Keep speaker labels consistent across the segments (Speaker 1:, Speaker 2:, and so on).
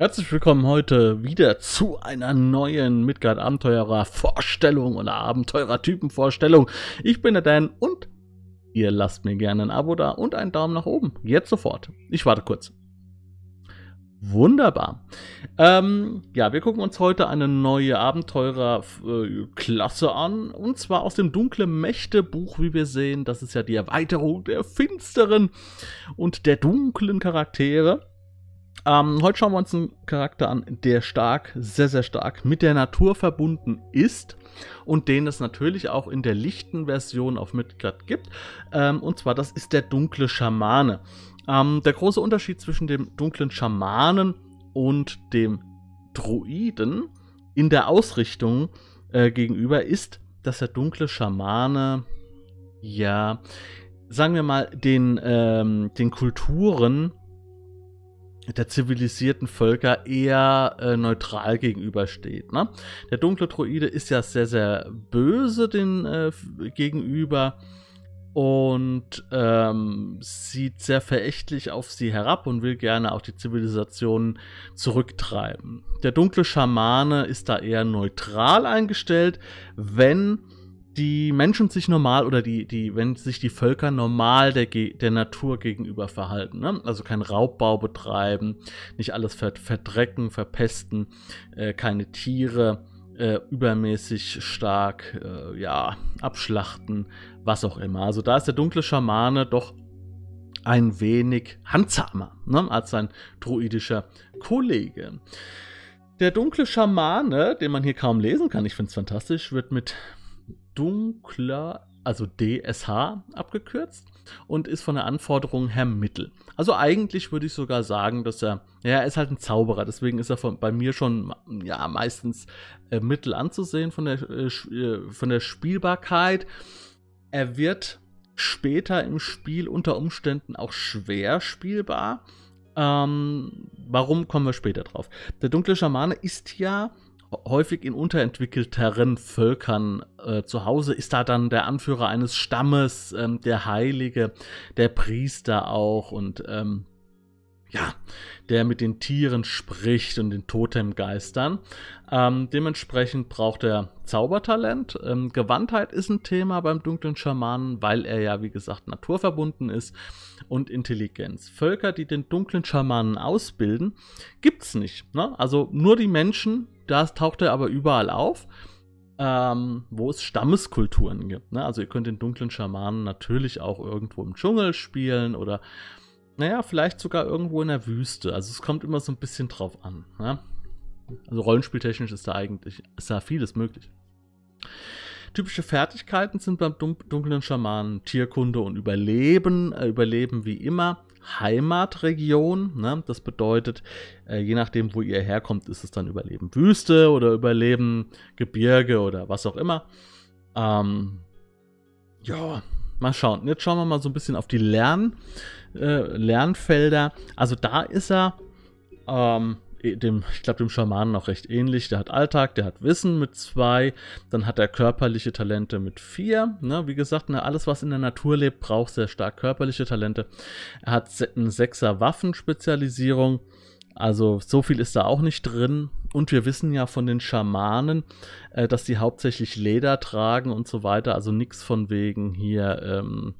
Speaker 1: Herzlich willkommen heute wieder zu einer neuen Midgard-Abenteurer-Vorstellung oder Abenteurer-Typen-Vorstellung. Ich bin der Dan und ihr lasst mir gerne ein Abo da und einen Daumen nach oben. Jetzt sofort. Ich warte kurz. Wunderbar. Ähm, ja, wir gucken uns heute eine neue Abenteurer-Klasse an. Und zwar aus dem Dunkle Mächte-Buch, wie wir sehen. Das ist ja die Erweiterung der finsteren und der dunklen Charaktere. Ähm, heute schauen wir uns einen Charakter an, der stark, sehr, sehr stark mit der Natur verbunden ist und den es natürlich auch in der lichten Version auf Midgard gibt. Ähm, und zwar, das ist der dunkle Schamane. Ähm, der große Unterschied zwischen dem dunklen Schamanen und dem Druiden in der Ausrichtung äh, gegenüber ist, dass der dunkle Schamane, ja, sagen wir mal, den, ähm, den Kulturen der zivilisierten Völker eher äh, neutral gegenübersteht. Ne? Der dunkle Droide ist ja sehr, sehr böse den äh, gegenüber und ähm, sieht sehr verächtlich auf sie herab und will gerne auch die Zivilisation zurücktreiben. Der dunkle Schamane ist da eher neutral eingestellt, wenn die Menschen sich normal oder die, die, wenn sich die Völker normal der, der Natur gegenüber verhalten, ne? also keinen Raubbau betreiben, nicht alles verdrecken, verpesten, äh, keine Tiere äh, übermäßig stark äh, ja, abschlachten, was auch immer. Also da ist der dunkle Schamane doch ein wenig handzahmer ne? als sein druidischer Kollege. Der dunkle Schamane, den man hier kaum lesen kann, ich finde es fantastisch, wird mit dunkler, also DSH abgekürzt und ist von der Anforderung her Mittel. Also eigentlich würde ich sogar sagen, dass er, ja, er ist halt ein Zauberer, deswegen ist er von, bei mir schon ja, meistens äh, Mittel anzusehen von der, äh, äh von der Spielbarkeit. Er wird später im Spiel unter Umständen auch schwer spielbar. Ähm, warum kommen wir später drauf? Der dunkle Schamane ist ja häufig in unterentwickelteren Völkern äh, zu Hause, ist da dann der Anführer eines Stammes, ähm, der Heilige, der Priester auch und ähm, ja, der mit den Tieren spricht und den Totemgeistern. Ähm, dementsprechend braucht er Zaubertalent. Ähm, Gewandtheit ist ein Thema beim dunklen Schamanen, weil er ja, wie gesagt, naturverbunden ist und Intelligenz. Völker, die den dunklen Schamanen ausbilden, gibt es nicht. Ne? Also nur die Menschen, das taucht er aber überall auf. Ähm, wo es Stammeskulturen gibt. Ne? Also ihr könnt den dunklen Schamanen natürlich auch irgendwo im Dschungel spielen oder naja, vielleicht sogar irgendwo in der Wüste. Also es kommt immer so ein bisschen drauf an. Ne? Also rollenspieltechnisch ist da eigentlich, ist da vieles möglich. Typische Fertigkeiten sind beim dunklen Schamanen Tierkunde und Überleben, äh, Überleben wie immer, Heimatregion, ne? das bedeutet, äh, je nachdem, wo ihr herkommt, ist es dann Überleben Wüste oder Überleben Gebirge oder was auch immer. Ähm, ja, mal schauen. Jetzt schauen wir mal so ein bisschen auf die Lern. Äh, Lernfelder. Also da ist er ähm, eh, dem, ich glaube, dem Schamanen auch recht ähnlich. Der hat Alltag, der hat Wissen mit zwei, dann hat er körperliche Talente mit vier. Ne? Wie gesagt, ne, alles, was in der Natur lebt, braucht sehr stark körperliche Talente. Er hat eine Sechser Waffenspezialisierung. Also so viel ist da auch nicht drin. Und wir wissen ja von den Schamanen, äh, dass die hauptsächlich Leder tragen und so weiter. Also nichts von wegen hier ähm,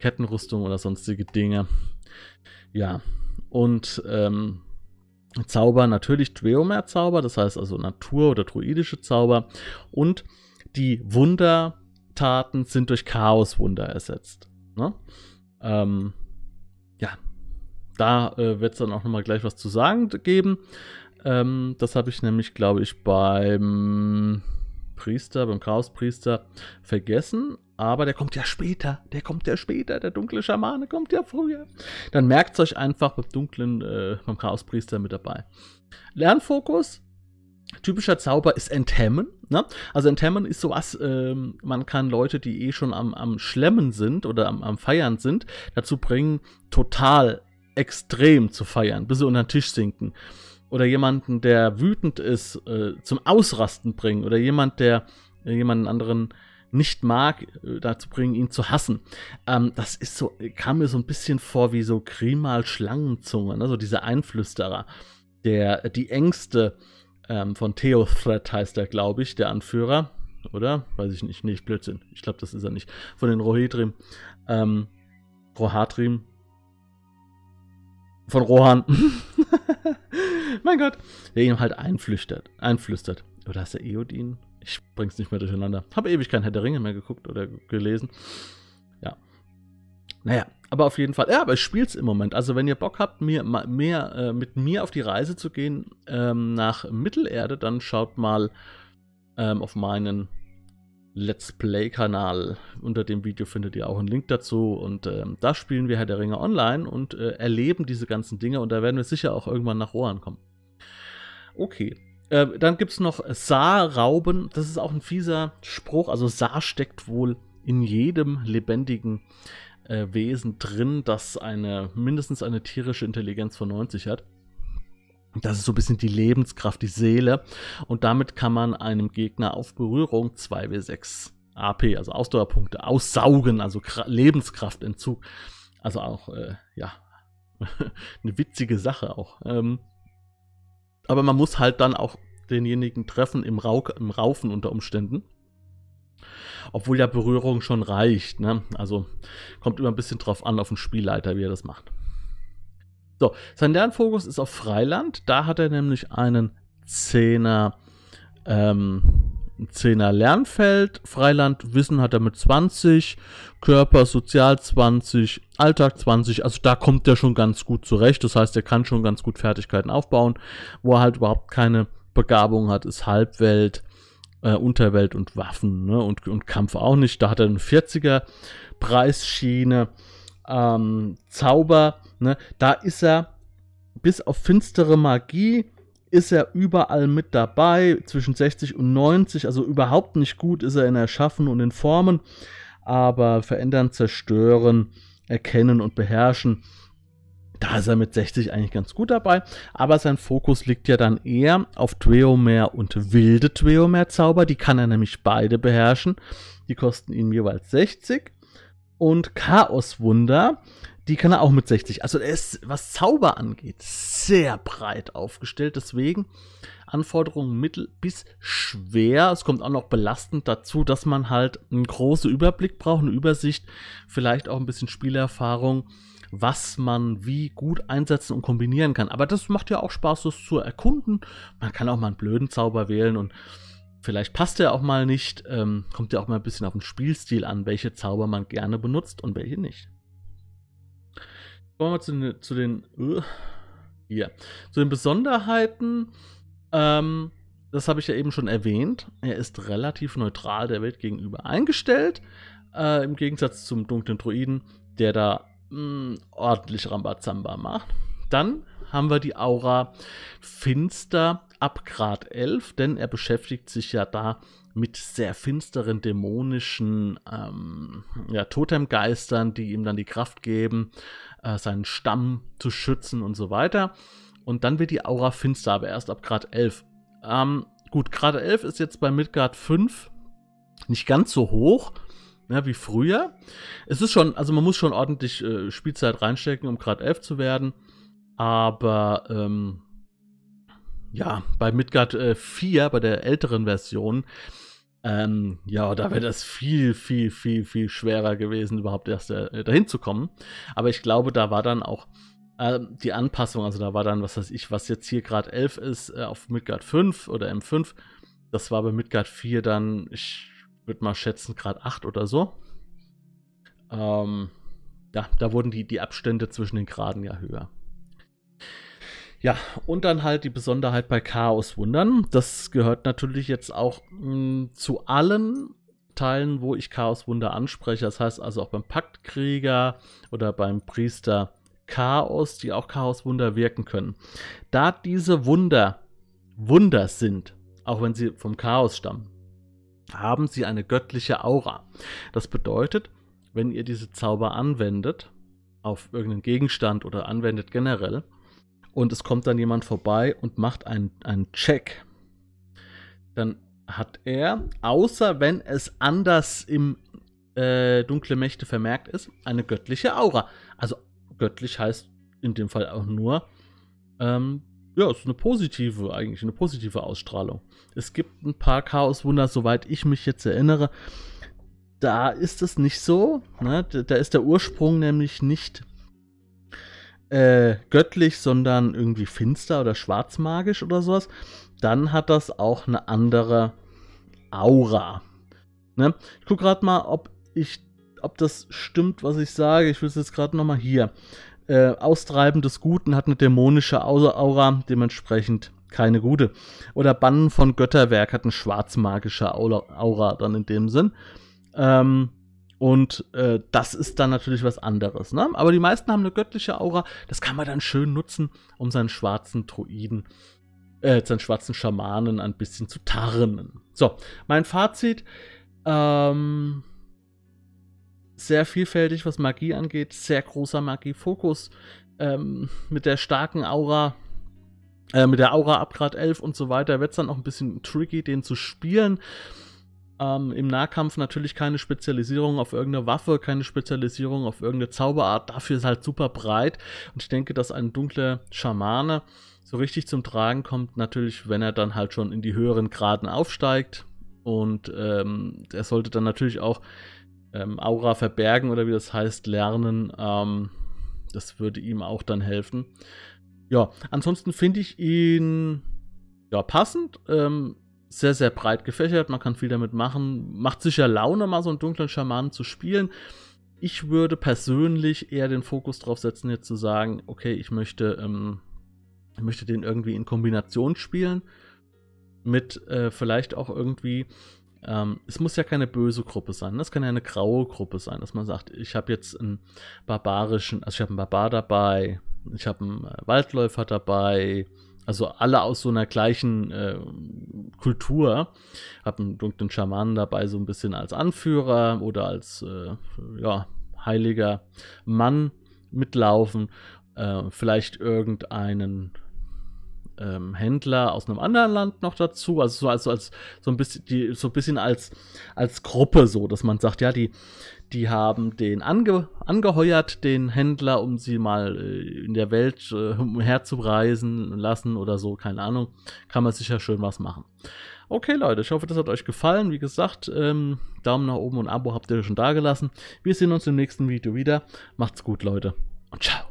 Speaker 1: Kettenrüstung oder sonstige Dinge. Ja, und ähm, Zauber natürlich Dweomer-Zauber, das heißt also Natur- oder druidische Zauber. Und die Wundertaten sind durch Chaoswunder ersetzt. Ne? Ähm, ja, da äh, wird es dann auch nochmal gleich was zu sagen geben. Ähm, das habe ich nämlich, glaube ich, beim Priester, beim Chaospriester vergessen aber der kommt ja später, der kommt ja später, der dunkle Schamane kommt ja früher. Dann merkt es euch einfach beim dunklen, äh, beim Chaospriester mit dabei. Lernfokus, typischer Zauber ist Enthemmen. Ne? Also Enthemmen ist sowas, ähm, man kann Leute, die eh schon am, am Schlemmen sind oder am, am Feiern sind, dazu bringen, total extrem zu feiern, bis sie unter den Tisch sinken. Oder jemanden, der wütend ist, äh, zum Ausrasten bringen. Oder jemand, der äh, jemanden anderen nicht mag, äh, dazu bringen, ihn zu hassen. Ähm, das ist so, kam mir so ein bisschen vor wie so Grimal Schlangenzungen, also diese Einflüsterer, der äh, die Ängste ähm, von Theothred heißt er, glaube ich, der Anführer, oder? Weiß ich nicht, nicht nee, Blödsinn. Ich glaube, das ist er nicht. Von den Rohedrim, ähm, Rohatrim, von Rohan. mein Gott, der ihm halt einflüstert, einflüstert. Oder ist der Eodin? Ich bring's nicht mehr durcheinander. Habe ewig kein Herr der Ringe mehr geguckt oder gelesen. Ja. Naja, aber auf jeden Fall. Ja, aber ich spiel's im Moment. Also, wenn ihr Bock habt, mir, mehr, äh, mit mir auf die Reise zu gehen ähm, nach Mittelerde, dann schaut mal ähm, auf meinen Let's Play-Kanal. Unter dem Video findet ihr auch einen Link dazu. Und ähm, da spielen wir Herr der Ringe online und äh, erleben diese ganzen Dinge. Und da werden wir sicher auch irgendwann nach Rohan kommen. Okay. Äh, dann gibt es noch Saarrauben. Das ist auch ein fieser Spruch. Also Saar steckt wohl in jedem lebendigen äh, Wesen drin, das eine mindestens eine tierische Intelligenz von 90 hat. Das ist so ein bisschen die Lebenskraft, die Seele. Und damit kann man einem Gegner auf Berührung 2W6 AP, also Ausdauerpunkte, aussaugen, also Lebenskraftentzug. Also auch, äh, ja, eine witzige Sache auch. Ähm, aber man muss halt dann auch denjenigen treffen im, Rau im Raufen unter Umständen. Obwohl ja Berührung schon reicht. Ne? Also kommt immer ein bisschen drauf an, auf den Spielleiter, wie er das macht. So, sein Lernfokus ist auf Freiland. Da hat er nämlich einen Zehner ähm, Zehner Lernfeld, Freiland Wissen hat er mit 20, Körper Sozial 20, Alltag 20, also da kommt er schon ganz gut zurecht, das heißt, er kann schon ganz gut Fertigkeiten aufbauen, wo er halt überhaupt keine Begabung hat, ist Halbwelt, äh, Unterwelt und Waffen ne? und, und Kampf auch nicht, da hat er einen 40er Preisschiene, ähm, Zauber, ne? da ist er bis auf finstere Magie ist er überall mit dabei, zwischen 60 und 90, also überhaupt nicht gut ist er in Erschaffen und in Formen, aber verändern, zerstören, erkennen und beherrschen, da ist er mit 60 eigentlich ganz gut dabei, aber sein Fokus liegt ja dann eher auf Tweomer und wilde Tweomer-Zauber, die kann er nämlich beide beherrschen, die kosten ihm jeweils 60 und Chaoswunder die kann er auch mit 60. Also er ist, was Zauber angeht, sehr breit aufgestellt. Deswegen Anforderungen mittel bis schwer. Es kommt auch noch belastend dazu, dass man halt einen großen Überblick braucht, eine Übersicht, vielleicht auch ein bisschen Spielerfahrung, was man wie gut einsetzen und kombinieren kann. Aber das macht ja auch Spaß, das zu erkunden. Man kann auch mal einen blöden Zauber wählen und Vielleicht passt er auch mal nicht, ähm, kommt ja auch mal ein bisschen auf den Spielstil an, welche Zauber man gerne benutzt und welche nicht. Kommen wir zu den, zu den, uh, zu den Besonderheiten. Ähm, das habe ich ja eben schon erwähnt. Er ist relativ neutral der Welt gegenüber eingestellt. Äh, Im Gegensatz zum dunklen Druiden, der da mh, hm, ordentlich Rambazamba macht. Dann haben wir die Aura Finster ab Grad 11, denn er beschäftigt sich ja da mit sehr finsteren dämonischen ähm, ja, Totemgeistern, die ihm dann die Kraft geben, äh, seinen Stamm zu schützen und so weiter. Und dann wird die Aura finster, aber erst ab Grad 11. Ähm, gut, Grad 11 ist jetzt bei Midgard 5 nicht ganz so hoch ja, ne, wie früher. Es ist schon, also man muss schon ordentlich äh, Spielzeit reinstecken, um Grad 11 zu werden. Aber ähm, ja, bei Midgard äh, 4, bei der älteren Version, ähm, ja, da wäre das viel, viel, viel, viel schwerer gewesen, überhaupt erst äh, dahin zu kommen. Aber ich glaube, da war dann auch äh, die Anpassung, also da war dann, was weiß ich, was jetzt hier gerade 11 ist, äh, auf Midgard 5 oder M5, das war bei Midgard 4 dann, ich würde mal schätzen, Grad 8 oder so. Ähm, ja, da wurden die, die Abstände zwischen den Graden ja höher. Ja, und dann halt die Besonderheit bei Chaos Wundern. Das gehört natürlich jetzt auch mh, hm, zu allen Teilen, wo ich Chaos Wunder anspreche. Das heißt also auch beim Paktkrieger oder beim Priester Chaos, die auch Chaos Wunder wirken können. Da diese Wunder Wunder sind, auch wenn sie vom Chaos stammen, haben sie eine göttliche Aura. Das bedeutet, wenn ihr diese Zauber anwendet, auf irgendeinen Gegenstand oder anwendet generell, und es kommt dann jemand vorbei und macht einen, einen Check, dann hat er, außer wenn es anders im äh, Dunkle Mächte vermerkt ist, eine göttliche Aura. Also göttlich heißt in dem Fall auch nur, ähm, ja, es ist eine positive, eigentlich eine positive Ausstrahlung. Es gibt ein paar Chaoswunder, soweit ich mich jetzt erinnere. Da ist es nicht so. Ne? Da ist der Ursprung nämlich nicht äh, göttlich, sondern irgendwie finster oder schwarzmagisch oder sowas, dann hat das auch eine andere Aura. Ne? Ich gucke gerade mal, ob ich, ob das stimmt, was ich sage. Ich will es jetzt gerade nochmal hier. Äh, Austreiben des Guten hat eine dämonische Aura, dementsprechend keine gute. Oder Bannen von Götterwerk hat eine schwarzmagische Aura, dann in dem Sinn. Ähm, und äh, das ist dann natürlich was anderes. Ne? Aber die meisten haben eine göttliche Aura. Das kann man dann schön nutzen, um seinen schwarzen Druiden, äh, seinen schwarzen Schamanen ein bisschen zu tarnen. So, mein Fazit. Ähm, sehr vielfältig, was Magie angeht. Sehr großer Magiefokus. Ähm, mit der starken Aura, äh, mit der Aura ab Grad 11 und so weiter, wird es dann auch ein bisschen tricky, den zu spielen ähm, im Nahkampf natürlich keine Spezialisierung auf irgendeine Waffe, keine Spezialisierung auf irgendeine Zauberart. Dafür ist halt super breit. Und ich denke, dass ein dunkler Schamane so richtig zum Tragen kommt, natürlich, wenn er dann halt schon in die höheren Graden aufsteigt. Und ähm, er sollte dann natürlich auch ähm, Aura verbergen oder wie das heißt, lernen. Ähm, das würde ihm auch dann helfen. Ja, ansonsten finde ich ihn ja passend. Ähm, sehr, sehr breit gefächert, man kann viel damit machen. Macht sicher Laune, mal so einen dunklen Schamanen zu spielen. Ich würde persönlich eher den Fokus darauf setzen, jetzt zu sagen, okay, ich möchte, ähm, ich möchte den irgendwie in Kombination spielen. Mit äh, vielleicht auch irgendwie, ähm, es muss ja keine böse Gruppe sein, das ne? kann ja eine graue Gruppe sein, dass man sagt, ich habe jetzt einen barbarischen, also ich habe einen Barbar dabei, ich habe einen äh, Waldläufer dabei, also alle aus so einer gleichen äh, Kultur. Hab einen dunklen Schamanen dabei so ein bisschen als Anführer oder als äh, ja, heiliger Mann mitlaufen. Äh, vielleicht irgendeinen ähm, Händler aus einem anderen Land noch dazu. Also so als, als so ein bisschen, die, so ein bisschen als, als Gruppe so, dass man sagt, ja, die, die haben den ange, angeheuert, den Händler, um sie mal äh, in der Welt äh, umherzureisen lassen oder so, keine Ahnung. Kann man sicher schön was machen. Okay, Leute, ich hoffe, das hat euch gefallen. Wie gesagt, ähm, Daumen nach oben und Abo habt ihr schon dagelassen. Wir sehen uns im nächsten Video wieder. Macht's gut, Leute. Und ciao.